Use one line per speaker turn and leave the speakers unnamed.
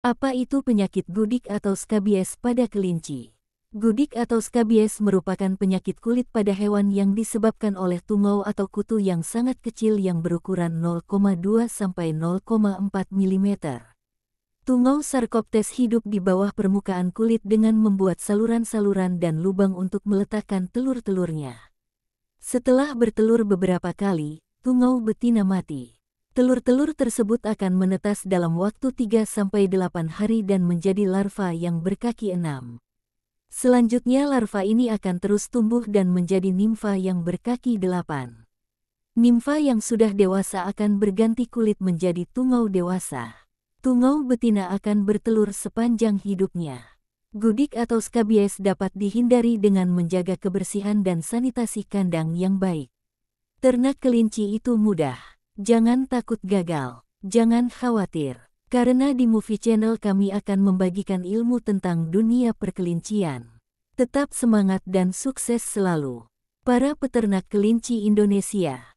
Apa itu penyakit gudik atau skabies pada kelinci? Gudik atau skabies merupakan penyakit kulit pada hewan yang disebabkan oleh tungau atau kutu yang sangat kecil yang berukuran 0,2 sampai 0,4 mm. Tungau sarkoptes hidup di bawah permukaan kulit dengan membuat saluran-saluran dan lubang untuk meletakkan telur-telurnya. Setelah bertelur beberapa kali, tungau betina mati. Telur-telur tersebut akan menetas dalam waktu 3-8 hari dan menjadi larva yang berkaki enam. Selanjutnya larva ini akan terus tumbuh dan menjadi nimfa yang berkaki delapan. Nimfa yang sudah dewasa akan berganti kulit menjadi tungau dewasa. Tungau betina akan bertelur sepanjang hidupnya. Gudik atau skabies dapat dihindari dengan menjaga kebersihan dan sanitasi kandang yang baik. Ternak kelinci itu mudah. Jangan takut gagal, jangan khawatir, karena di Movie Channel kami akan membagikan ilmu tentang dunia perkelincian. Tetap semangat dan sukses selalu. Para peternak kelinci Indonesia.